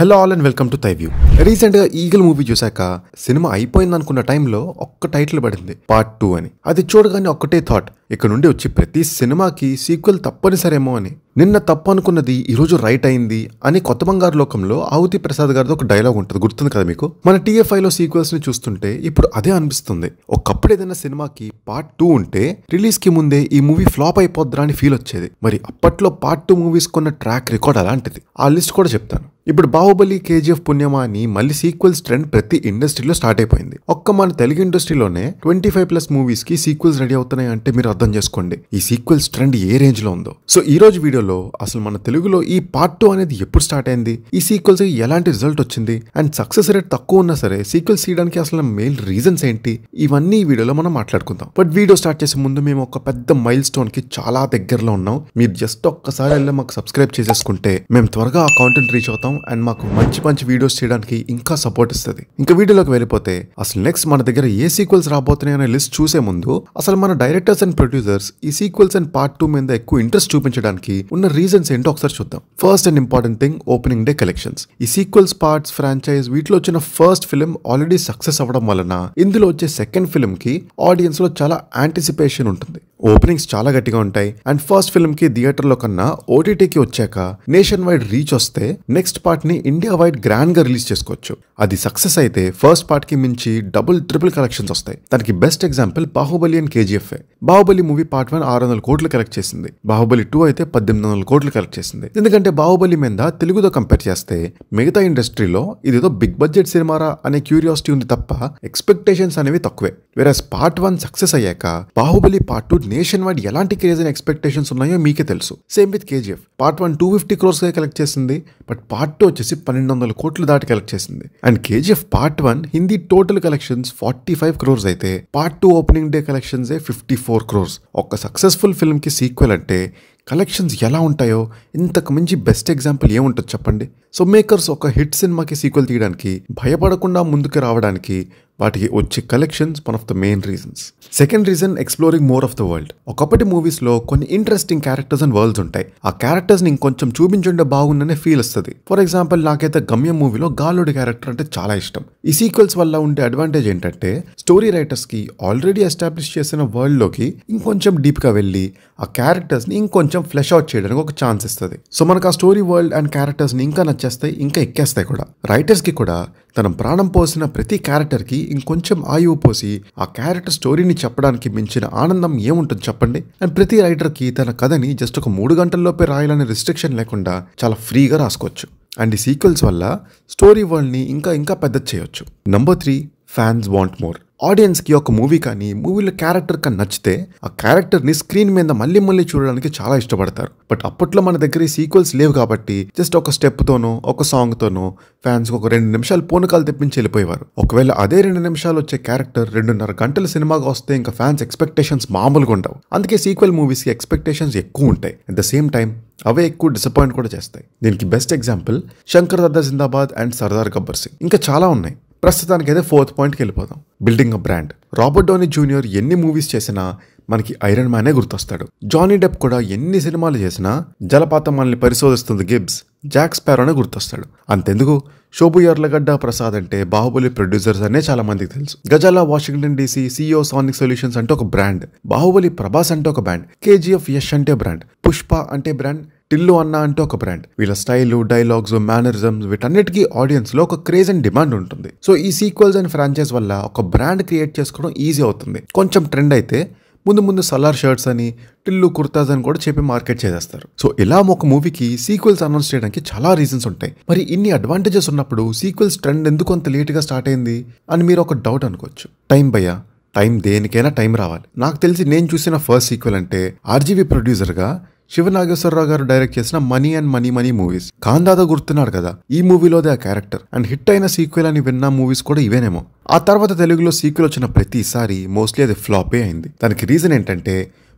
hello all and welcome to recent రీసెంట్గా Eagle movie చూశాక సినిమా అయిపోయింది అనుకున్న టైంలో ఒక్క టైటిల్ పడింది పార్ట్ టూ అని అది చూడగానే ఒక్కటే థాట్ ఇక్కడ నుండి వచ్చి ప్రతి సినిమాకి సీక్వెల్ తప్పనిసరేమో అని నిన్న తప్పు అనుకున్నది ఈరోజు రైట్ అయింది అని కొత్త బంగారు లోకంలో ఆవుతి ప్రసాద్ గారిది ఒక డైలాగ్ ఉంటుంది గుర్తుంది కదా మీకు మన సీక్వెల్స్ సీక్వెల్స్ని చూస్తుంటే ఇప్పుడు అదే అనిపిస్తుంది ఒకప్పుడు ఏదైనా సినిమాకి పార్ట్ టూ ఉంటే రిలీజ్కి ముందే ఈ మూవీ ఫ్లాప్ అయిపోద్దా అని ఫీల్ వచ్చేది మరి అప్పట్లో పార్ట్ టూ మూవీస్ కొన్న ట్రాక్ రికార్డ్ అలాంటిది ఆ లిస్ట్ కూడా చెప్తాను ఇప్పుడు బాహుబలి కేజీఎఫ్ పుణ్యమా అని మళ్ళీ సీక్వెల్స్ ట్రెండ్ ప్రతి ఇండస్ట్రీలో స్టార్ట్ అయిపోయింది ఒక్క మన తెలుగు ఇండస్ట్రీలోనే ట్వంటీ ఫైవ్ ప్లస్ మూవీస్ కి సీక్వెల్స్ రెడీ అవుతున్నాయి అంటే మీరు అర్థం చేసుకోండి ఈ సీక్వెల్స్ ట్రెండ్ ఏ రేంజ్ లో ఉందో సో ఈ రోజు వీడియోలో అసలు మన తెలుగులో ఈ పార్ట్ టూ అనేది ఎప్పుడు స్టార్ట్ అయింది ఈ సీక్వెల్స్ ఎలాంటి రిజల్ట్ వచ్చింది అండ్ సక్సెస్ రేట్ తక్కువ ఉన్నా సరే సీక్వెల్స్ తీయడానికి అసలు మెయిన్ రీజన్స్ ఏంటి ఇవన్నీ వీడియోలో మనం మాట్లాడుకుందాం బట్ వీడియో స్టార్ట్ చేసే ముందు మేము ఒక పెద్ద మైల్ స్టోన్ కి చాలా దగ్గరలో ఉన్నాం మీరు జస్ట్ ఒక్కసారి వెళ్ళి మాకు సబ్స్క్రైబ్ చేసేసుకుంటే మేము త్వరగా ఆ కాంటెంట్ రీచ్ అవుతాం అండ్ మాకు మంచి మంచి వీడియోస్ చేయడానికి ఇంకా సపోర్ట్ ఇస్తుంది ఇంకా వీడియోలోకి వెళ్ళిపోతే అసలు నెక్స్ట్ మన దగ్గర ఏ సీక్వెల్స్ రాబోతున్నాయి అనే లిస్ట్ చూసే ముందు అసలు మన డైరెక్టర్స్ అండ్ ప్రొడ్యూసర్స్ ఈ సీక్వెల్స్ అండ్ పార్ట్ టూ మీద ఎక్కువ ఇంట్రెస్ట్ చూపించడానికి ఉన్న రీజన్స్ ఏంటో ఒకసారి చూద్దాం first and important thing opening day collections ఈ సీక్వెల్స్ పార్ట్స్ ఫ్రాంచైజ్ వీటిలో వచ్చిన ఫస్ట్ ఫిల్మ్ ఆల్రెడీ సక్సెస్ అవ్వడం వలన ఇందులో వచ్చే సెకండ్ ఫిల్మ్ కి ఆడియన్స్ లో చాలా యాంటిసిపేషన్ ఉంటుంది ఓపెనింగ్స్ చాలా గట్టిగా ఉంటాయి అండ్ ఫస్ట్ ఫిల్మ్ కి థియేటర్లో కన్నా ఓటీటీకి వచ్చాక నేషన్ వైడ్ రీచ్ వస్తే నెక్స్ట్ పార్ట్ ని ఇండియా వైడ్ గ్రాండ్ గా రిలీజ్ చేసుకోవచ్చు అది సక్సెస్ అయితే ఫస్ట్ పార్ట్ కి మించి డబుల్ ట్రిపుల్ కలెక్షన్స్ వస్తాయి దానికి best example Baahubali and KGF Baahubali movie part one ఆరు వందల కోట్లు కలెక్ట్ చేసింది బాహుబలి టూ అయితే పద్దెనిమిది వందల కోట్లు కలెక్ట్ చేసింది ఎందుకంటే బాహుబలి మీద తెలుగుతో కంపేర్ చేస్తే మిగతా ఇండస్ట్రీలో ఇదేదో బిగ్ బడ్జెట్ సినిమారా అనే క్యూరియాసిటీ ఉంది తప్ప ఎక్స్పెక్టేషన్స్ అనేవి తక్కువే వేరే పార్ట్ వన్ సక్సెస్ అయ్యాక Baahubali part two nation wide ఎలాంటి క్రేజ్ అండ్ ఎక్స్పెక్టేషన్స్ ఉన్నాయో మీకే తెలుసు same with KGF part one two fifty crores collect చేసింది బట్ పార్ట్ టూ వచ్చేసి పన్నెండు వందల కోట్లు దాటి కలెక్ట్ చేసింది and KGF part one Hindi total collections forty five crores అయితే part two opening day collections fifty four crores ఒక సక్సెస్ఫుల్ ఫిల్మ్ కి సీక్వెల్ అంటే కలెక్షన్స్ ఎలా ఉంటాయో ఇంతకు మించి బెస్ట్ ఎగ్జాంపుల్ ఏముంటుంది చెప్పండి సో మేకర్స్ ఒక హిట్ సినిమాకి సీక్వెల్ తీయడానికి భయపడకుండా ముందుకు రావడానికి వాటికి వచ్చే collections one of the main reasons second reason exploring more of the world ఒకప్పటి మూవీస్లో కొన్ని ఇంట్రెస్టింగ్ క్యారెక్టర్స్ అండ్ వరల్డ్స్ ఉంటాయి ఆ క్యారెక్టర్స్ని ఇంకొంచెం చూపించుండే బాగుందనే ఫీల్ వస్తుంది ఫర్ ఎగ్జాంపుల్ నాకైతే గమ్యం మూవీలో గాలోడి క్యారెక్టర్ అంటే చాలా ఇష్టం ఈ సీక్వెల్స్ వల్ల ఉండే అడ్వాంటేజ్ ఏంటంటే స్టోరీ రైటర్స్కి ఆల్రెడీ ఎస్టాబ్లిష్ చేసిన వరల్డ్లోకి ఇంకొంచెం డీప్గా వెళ్ళి ఆ క్యారెక్టర్స్ని ఇంకొంచెం ఫ్లెష్ అవుట్ చేయడానికి ఒక ఛాన్స్ ఇస్తుంది సో మనకు ఆ స్టోరీ వరల్డ్ అండ్ క్యారెక్టర్స్ని ఇంకా నచ్చేస్తాయి ఇంకా ఎక్కేస్తాయి కూడా రైటర్స్కి కూడా తన ప్రాణం పోసిన ప్రతి క్యారెక్టర్కి ఇంకొంచెం ఆయువు పోసి ఆ క్యారెక్టర్ స్టోరీని చెప్పడానికి మించిన ఆనందం ఏముంటుంది చెప్పండి అండ్ ప్రతి రైటర్కి తన కథని జస్ట్ ఒక మూడు గంటల్లోపే రాయాలనే రిస్ట్రిక్షన్ లేకుండా చాలా ఫ్రీగా రాసుకోవచ్చు అండ్ ఈ సీక్వెల్స్ వల్ల స్టోరీ వరల్డ్ని ఇంకా ఇంకా పెద్ద చేయొచ్చు number three fans want more ఆడియన్స్కి ఒక మూవీ కానీ మూవీలో క్యారెక్టర్ కానీ నచ్చితే ఆ క్యారెక్టర్ని స్క్రీన్ మీద మళ్ళీ మళ్ళీ చూడడానికి చాలా ఇష్టపడతారు బట్ అప్పట్లో మన దగ్గర ఈ సీక్వెల్స్ లేవు కాబట్టి జస్ట్ ఒక స్టెప్తోనో ఒక సాంగ్తోనో ఫ్యాన్స్కి ఒక రెండు నిమిషాలు పూనకాలు తెప్పించి వెళ్ళిపోయేవారు ఒకవేళ అదే రెండు నిమిషాలు వచ్చే క్యారెక్టర్ రెండున్నర గంటల సినిమాగా వస్తే ఇంకా ఫ్యాన్స్ ఎక్స్పెక్టేషన్స్ మామూలుగా ఉండవు అందుకే సీక్వెల్ మూవీస్కి ఎక్స్పెక్టేషన్స్ ఎక్కువ ఉంటాయి అట్ ద సేమ్ టైం అవే ఎక్కువ డిసప్పాయింట్ కూడా చేస్తాయి దీనికి best example Shankar Dada Zindabad and Sardar Gabbar Singh ఇంకా చాలా ఉన్నాయి ప్రస్తుతానికి అయితే ఫోర్త్ పాయింట్కి వెళ్ళిపోదాం building a brand Robert Downey junior ఎన్ని మూవీస్ చేసినా మనకి ఐరన్ మ్యానే గుర్తొస్తాడు జానీ డెప్ కూడా ఎన్ని సినిమాలు చేసినా జలపాతం మనల్ని పరిశోధిస్తుంది గిబ్స్ జాక్ స్పారోనే గుర్తొస్తాడు అంతెందుకు శోభు ఎర్లగడ్డ ప్రసాద్ అంటే బాహుబలి ప్రొడ్యూసర్స్ అనే చాలా మందికి తెలుసు గజాలా వాషింగ్టన్ డీసీ సిఇఓ సానిక్ సొల్యూషన్స్ అంటే ఒక బ్రాండ్ బాహుబలి ప్రభాస్ అంటే ఒక బ్రాండ్ కేజీఎఫ్ యష్ అంటే బ్రాండ్ పుష్ప అంటే బ్రాండ్ టిల్లు అన్న అంటే ఒక బ్రాండ్ వీళ్ళ స్టైల్ డైలాగ్స్ మేనరిజమ్స్ వీటన్నిటికీ ఆడియన్స్ లో ఒక క్రేజ్ అండ్ డిమాండ్ ఉంటుంది సో ఈ సీక్వెల్స్ అండ్ ఫ్రాంచైజ్ వల్ల ఒక బ్రాండ్ క్రియేట్ చేసుకోవడం ఈజీ అవుతుంది కొంచెం ట్రెండ్ అయితే ముందు ముందు సలార్ షర్ట్స్ అని టిల్లు కుర్తాస్ అని కూడా చెప్పి మార్కెట్ చేసేస్తారు సో ఇలా ఒక మూవీకి సీక్వెల్స్ అనౌన్స్ చేయడానికి చాలా రీజన్స్ ఉంటాయి మరి ఇన్ని అడ్వాంటేజెస్ ఉన్నప్పుడు సీక్వెల్స్ ట్రెండ్ ఎందుకు అంత లేట్గా స్టార్ట్ అయింది అని మీరు ఒక డౌట్ అనుకోవచ్చు టైం భయ్యా టైం దేనికైనా టైం రావాలి నాకు తెలిసి నేను చూసిన ఫస్ట్ సీక్వెల్ అంటే ఆర్జీవీ ప్రొడ్యూసర్గా శివ నాగేశ్వరరావు గారు డైరెక్ట్ చేసిన money and money money movies కాందాద గుర్తున్నాడు కదా ఈ మూవీలోదే ఆ క్యారెక్టర్ అండ్ హిట్ అయిన సీక్వెల్ అని విన్న మూవీస్ కూడా ఇవేనేమో ఆ తర్వాత తెలుగులో సీక్వెల్ వచ్చిన ప్రతిసారి మోస్ట్లీ అది ఫ్లాపే అయింది దానికి రీజన్ ఏంటంటే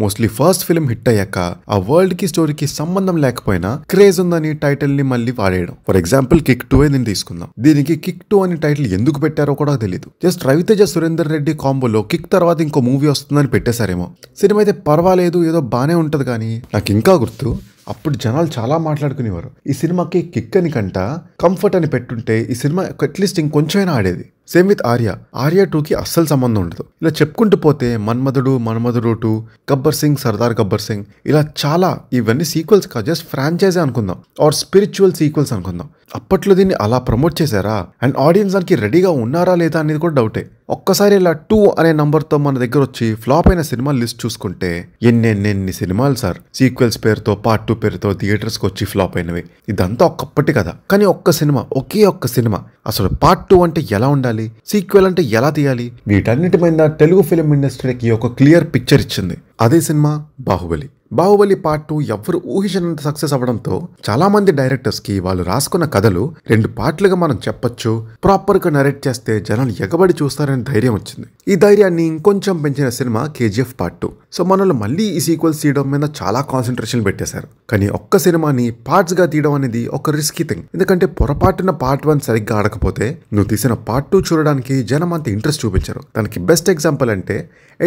మోస్ట్లీ ఫస్ట్ ఫిల్మ్ హిట్ అయ్యాక ఆ వరల్డ్ కి స్టోరీకి సంబంధం లేకపోయినా క్రేజ్ ఉందని టైటిల్ ని మళ్ళీ వాడేయడం ఫర్ ఎగ్జాంపుల్ కిక్ టూ అని తీసుకుందాం దీనికి కిక్ టూ అని టైటిల్ ఎందుకు పెట్టారో కూడా తెలియదు జస్ట్ రవితేజ సురేందర్ రెడ్డి కాంబోలో కిక్ తర్వాత ఇంకో మూవీ వస్తుందని పెట్టేశారేమో సినిమా అయితే పర్వాలేదు ఏదో బానే ఉంటది కానీ నాకు ఇంకా గుర్తు అప్పుడు జనాలు చాలా మాట్లాడుకునేవారు ఈ సినిమాకి కిక్ అని కంట కంఫర్ట్ అని పెట్టుంటే ఈ సినిమా అట్లీస్ట్ ఇంకొంచెమైనా ఆడేది సేమ్ విత్ ఆర్య ఆర్య టూకి అస్సలు సంబంధం ఉండదు ఇలా చెప్పుకుంటూ పోతే మన్మధుడు మన్మధుడు టూ గబ్బర్ సింగ్ సర్దార్ గబ్బర్ సింగ్ ఇలా చాలా ఇవన్నీ సీక్వెల్స్ కాదు జస్ట్ ఫ్రాంచైజే అనుకుందాం ఆర్ స్పిరిచువల్ సీక్వెల్స్ అనుకుందాం అప్పట్లో దీన్ని అలా ప్రమోట్ చేశారా అండ్ ఆడియన్స్ దానికి రెడీగా ఉన్నారా లేదా అనేది కూడా డౌటే ఒక్కసారి ఇలా టూ అనే నంబర్తో మన దగ్గర వచ్చి ఫ్లాప్ అయిన సినిమా లిస్ట్ చూసుకుంటే ఎన్నెన్నెన్ని సినిమాలు సార్ సీక్వెల్స్ పేరుతో పార్ట్ టూ పేరుతో థియేటర్స్కి వచ్చి ఫ్లాప్ అయినవి ఇదంతా ఒక్కప్పటి కదా కానీ ఒక్క సినిమా ఒకే ఒక్క సినిమా అసలు పార్ట్ టూ అంటే ఎలా ఉండాలి సీక్వెల్ అంటే ఎలా తీయాలి వీటన్నిటి మీద తెలుగు ఫిలిం ఇండస్ట్రీకి ఒక క్లియర్ పిక్చర్ ఇచ్చింది అదే సినిమా బాహుబలి బాహుబలి పార్ట్ టూ ఎవరు ఊహించినంత సక్సెస్ అవడంతో చాలా మంది డైరెక్టర్స్ కి వాళ్ళు రాసుకున్న కథలు రెండు పార్ట్లుగా మనం చెప్పొచ్చు ప్రాపర్ గా నరేట్ చేస్తే జనాలు ఎగబడి చూస్తారని ధైర్యం వచ్చింది ఈ ధైర్యాన్ని ఇంకొంచెం పెంచిన సినిమా కేజీఎఫ్ పార్ట్ టూ సో మనలో మళ్ళీ ఈ సీక్వెల్స్ తీయడం మీద చాలా కాన్సన్ట్రేషన్ పెట్టేశారు కానీ ఒక్క సినిమాని పార్ట్స్ గా తీయడం అనేది ఒక రిస్కీ థింగ్ ఎందుకంటే పొరపాటున పార్ట్ వన్ సరిగ్గా ఆడకపోతే నువ్వు తీసిన పార్ట్ టూ చూడడానికి జనం అంత ఇంట్రెస్ట్ చూపించరు దానికి బెస్ట్ ఎగ్జాంపుల్ అంటే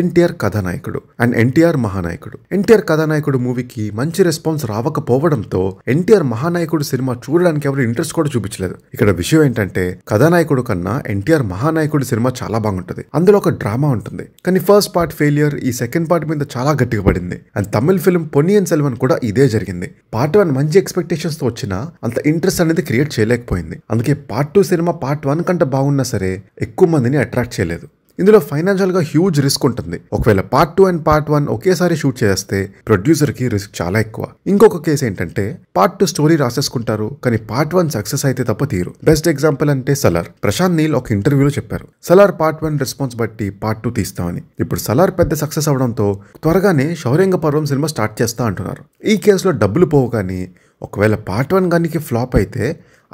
ఎన్టీఆర్ కథానాయకుడు అండ్ ఎన్టీఆర్ మహానాయకుడు ఎన్టీఆర్ కథానాయకుడు మహానాయకుడు మూవీకి మంచి రెస్పాన్స్ రావకపోవడంతో ఎన్టీఆర్ మహానాయకుడు సినిమా చూడడానికి ఎవరు ఇంట్రెస్ట్ కూడా చూపించలేదు ఇక్కడ విషయం ఏంటంటే కథానాయకుడు కన్నా ఎన్టీఆర్ మహానాయకుడు సినిమా చాలా బాగుంటుంది అందులో ఒక డ్రామా ఉంటుంది కానీ ఫస్ట్ పార్ట్ ఫెయిలియర్ ఈ సెకండ్ పార్ట్ మీద చాలా గట్టిగా పడింది అండ్ తమిళ ఫిల్మ్ పొన్నియన్ సెల్వన్ కూడా ఇదే జరిగింది పార్ట్ వన్ మంచి ఎక్స్పెక్టేషన్స్ తో వచ్చినా అంత ఇంట్రెస్ట్ అనేది క్రియేట్ చేయలేకపోయింది అందుకే పార్ట్ టూ సినిమా పార్ట్ వన్ కంటే బాగున్నా సరే ఎక్కువ మందిని అట్రాక్ట్ చేయలేదు ఇందులో ఫైనాన్షియల్ గా హ్యూజ్ రిస్క్ ఉంటుంది ఒకవేళ part two and part one ఒకేసారి షూట్ చేస్తే ప్రొడ్యూసర్కి రిస్క్ చాలా ఎక్కువ ఇంకొక కేసు ఏంటంటే పార్ట్ టూ స్టోరీ రాసేసుకుంటారు కానీ పార్ట్ వన్ సక్సెస్ అయితే తప్ప తీరు బెస్ట్ ఎగ్జాంపుల్ అంటే సలార్ ప్రశాంత్ నీల్ ఒక ఇంటర్వ్యూలో చెప్పారు సలార్ పార్ట్ వన్ రెస్పాన్స్ బట్టి పార్ట్ టూ తీస్తామని ఇప్పుడు సలార్ పెద్ద సక్సెస్ అవడంతో త్వరగానే శౌర్యంగ పర్వం సినిమా స్టార్ట్ చేస్తా అంటున్నారు ఈ కేసులో డబ్బులు పోవు కానీ ఒకవేళ పార్ట్ వన్ గానికి ఫ్లాప్ అయితే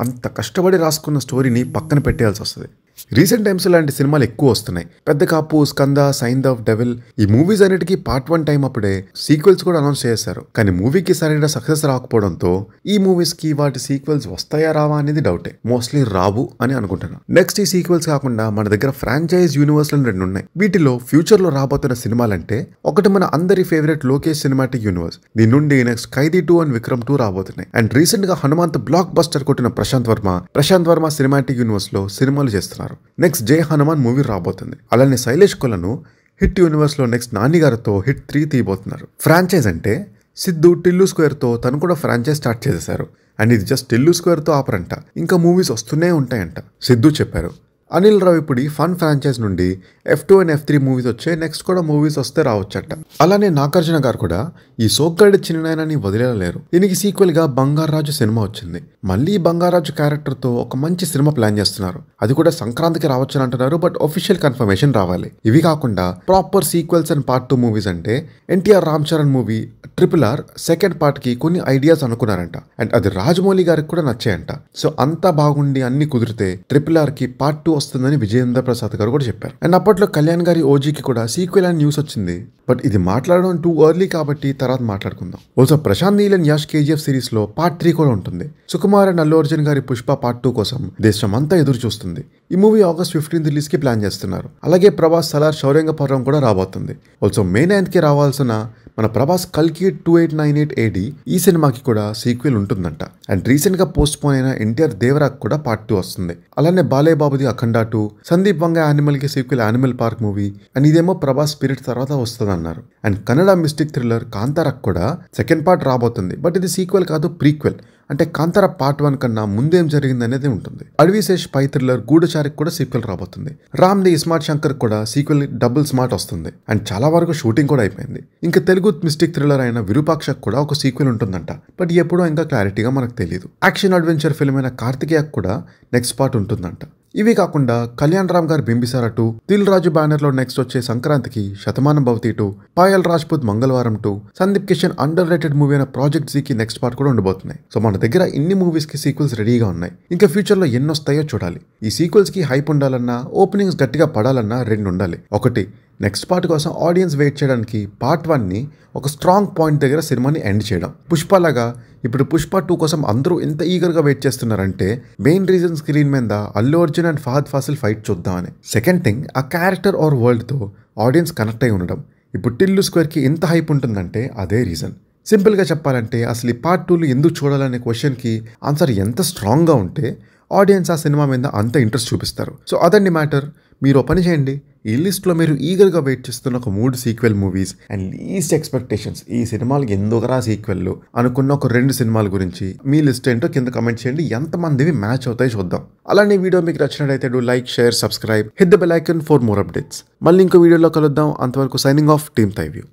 అంత కష్టపడి రాసుకున్న స్టోరీని పక్కన పెట్టేయాల్సి వస్తుంది రీసెంట్ టైమ్స్ లాంటి సినిమాలు ఎక్కువ వస్తున్నాయి Pedda Kapu Skanda sign of devil ఈ మూవీస్ అన్నిటికీ పార్ట్ వన్ టైం అప్పుడే సీక్వెల్స్ కూడా అనౌన్స్ చేశారు కానీ మూవీకి సరైన సక్సెస్ రాకపోవడంతో ఈ మూవీస్ కి వాటి సీక్వెల్స్ వస్తాయా రావా అనేది డౌటే మోస్ట్లీ రావు అని అనుకుంటున్నాను నెక్స్ట్ ఈ సీక్వెల్స్ కాకుండా మన దగ్గర ఫ్రాంచైజ్ యూనివర్స్ రెండు ఉన్నాయి వీటిలో ఫ్యూచర్ లో రాబోతున్న సినిమాలంటే ఒకటి మన అందరి ఫేవరెట్ లోకేష్ సినిమాటిక్ యూనివర్స్ దీని నుండి next Khaidi two and Vikram two రాబోతున్నాయి అండ్ రీసెంట్ గా హనుమంత్ బ్లాక్ బస్టర్ కొట్టిన ప్రశాంత్ వర్మ ప్రశాంత్ వర్మ సినిమాటిక్ యూనివర్స్ లో సినిమాలు చేస్తున్నారు చేస్తున్నారు నెక్స్ట్ జే హనుమాన్ మూవీ రాబోతుంది అలానే శైలేష్ కొలను హిట్ యూనివర్స్లో నెక్స్ట్ నానిగారితో హిట్ త్రీ తీయబోతున్నారు ఫ్రాంచైజ్ అంటే సిద్ధు టిల్లు స్క్వేర్తో తను కూడా ఫ్రాంచైజ్ స్టార్ట్ చేసేశారు అండ్ ఇది జస్ట్ టిల్లు స్క్వేర్తో ఆపరంట ఇంకా మూవీస్ వస్తూనే ఉంటాయంట సిద్ధు చెప్పారు అనిల్ రావిపుడి ఫన్ ఫ్రాంచైజ్ నుండి F two and F three movies వచ్చే నెక్స్ట్ కూడా మూవీస్ వస్తే రావచ్చట అలానే నాగార్జున గారు కూడా ఈ సోగ్గాడి చిన్ననాయనని వదిలేయలేరు దీనికి సీక్వెల్ గా బంగారాజు సినిమా వచ్చింది మళ్ళీ బంగారాజు క్యారెక్టర్ తో ఒక మంచి సినిమా ప్లాన్ చేస్తున్నారు అది కూడా సంక్రాంతికి రావచ్చని అంటున్నారు బట్ ఒఫిషియల్ కన్ఫర్మేషన్ రావాలి ఇవి కాకుండా proper sequels and part two movies అంటే NTR Ram Charan movie triple R second part కి కొన్ని ఐడియాస్ అనుకున్నారంట అండ్ అది రాజమౌళి గారికి కూడా నచ్చాయంట సో అంతా బాగుండి అన్ని కుదిరితే ట్రిపుల్ ఆర్ కి పార్ట్ టూ వస్తుందని విజయేంద్ర ప్రసాద్ గారు కూడా చెప్పారు అండ్ అప్పట్లో కళ్యాణ్ గారి ఓజీకి కూడా సీక్వెల్ అని న్యూస్ వచ్చింది బట్ ఇది మాట్లాడడం టూ ఎర్లీ కాబట్టి తర్వాత మాట్లాడుకుందాం ఓసో ప్రశాంత్ నీలన్ యాష్ కేజీఎఫ్ సిరీస్ లో పార్ట్ త్రీ కూడా ఉంటుంది సుకుమార్ అండ్ అల్లు అర్జున్ గారి పుష్ప పార్ట్ టూ కోసం దేశం అంతా ఎదురు చూస్తుంది ఈ మూవీ ఆగస్ట్ ఫిఫ్టీన్త్ రిలీజ్ కి ప్లాన్ చేస్తున్నారు అలాగే ప్రభాస్ సలార్ శౌర్యంగ పర్వం కూడా రాబోతుంది ఓల్సో మే నైన్త్ కి రావాల్సిన మన ప్రభాస్ కల్కి two eight nine eight AD ఈ సినిమాకి కూడా సీక్వెల్ ఉంటుందంట అండ్ రీసెంట్ గా పోస్ట్ పోన్ అయిన ఎన్టీఆర్ దేవరాకు కూడా పార్ట్ టూ వస్తుంది అలానే బాలయ్యబాబుది అఖండా టూ సందీప్ వంగ యానిమల్ కి sequel Animal Park movie and ఇదేమో ప్రభాస్ స్పిరిట్ తర్వాత వస్తుంది అన్నారు అండ్ కన్నడ మిస్టిక్ థ్రిల్లర్ కాంతారాకు కూడా సెకండ్ పార్ట్ రాబోతుంది బట్ ఇది సీక్వెల్ కాదు ప్రీక్వెల్ అంటే కాంతార పార్ట్ వన్ కన్నా ముందేం జరిగింది అనేది ఉంటుంది శేష్ పై థ్రిల్లర్ గూఢచారికి కూడా సీక్వెల్ రాబోతుంది రామ్ ది స్మార్ట్ శంకర్ కూడా సీక్వెల్ డబుల్ స్మార్ట్ వస్తుంది అండ్ చాలా వరకు షూటింగ్ కూడా అయిపోయింది ఇంకా తెలుగు మిస్టిక్ థ్రిల్లర్ అయిన విరూపాక్ష కూడా ఒక సీక్వెల్ ఉంటుందంట బట్ ఎప్పుడో ఇంకా క్లారిటీగా మనకు తెలియదు యాక్షన్ అడ్వెంచర్ ఫిల్మ్ అయిన కార్తికేయ కూడా నెక్స్ట్ పార్ట్ ఉంటుందంట ఇవి కాకుండా కళ్యాణ్ రామ్ గారు బింబిసారటు దిల్ రాజు బ్యానర్లో నెక్స్ట్ వచ్చే సంక్రాంతికి శతమానం భవతి two Payal Rajput Mangalavaaram two Sandeep Kishan underrated movie అయిన ప్రాజెక్ట్ జీకి నెక్స్ట్ పార్ట్ కూడా ఉండబోతున్నాయి సో మన దగ్గర ఇన్ని మూవీస్ కి సీక్వెల్స్ రెడీగా ఉన్నాయి ఇంకా ఫ్యూచర్లో ఎన్నొస్తాయో చూడాలి ఈ సీక్వెల్స్ కి హైప్ ఉండాలన్నా ఓపెనింగ్స్ గట్టిగా పడాలన్నా రెండు ఉండాలి ఒకటి నెక్స్ట్ పార్ట్ కోసం ఆడియన్స్ వెయిట్ చేయడానికి పార్ట్ వన్ని ఒక స్ట్రాంగ్ పాయింట్ దగ్గర సినిమాని ఎండ్ చేయడం పుష్పలాగా ఇప్పుడు పుష్ప టూ కోసం అందరూ ఎంత ఈగర్గా వెయిట్ చేస్తున్నారంటే మెయిన్ రీజన్ స్క్రీన్ మీద అల్లు అర్జున్ అండ్ ఫహద్ ఫాసిల్ ఫైట్ చూద్దామని సెకండ్ థింగ్ ఆ క్యారెక్టర్ ఆర్ వరల్డ్తో ఆడియన్స్ కనెక్ట్ అయి ఉండడం ఇప్పుడు టిల్లు స్క్వేర్కి ఎంత హైప్ ఉంటుందంటే అదే రీజన్ సింపుల్గా చెప్పాలంటే అసలు ఈ పార్ట్ టూలు ఎందుకు చూడాలనే క్వశ్చన్కి ఆన్సర్ ఎంత స్ట్రాంగ్గా ఉంటే ఆడియన్స్ ఆ సినిమా మీద అంత ఇంట్రెస్ట్ చూపిస్తారు సో అదండి మ్యాటర్ మీరు పని చేయండి ఈ లిస్ట్లో మీరు ఈగర్గా వెయిట్ చేస్తున్న ఒక మూడు sequel movies and least expectations ఈ సినిమాలకి ఎందుకరా సీక్వెల్లు అనుకున్న ఒక రెండు సినిమాల గురించి మీ లిస్ట్ ఏంటో కింద కమెంట్ చేయండి ఎంతమందివి మ్యాచ్ అవుతాయి చూద్దాం అలానే వీడియో మీకు నచ్చినట్లయితే do like share subscribe hit the bell icon for more updates మళ్ళీ ఇంకో వీడియోలో కలుద్దాం అంతవరకు సైనింగ్ ఆఫ్ టీమ్ థైవ్యూ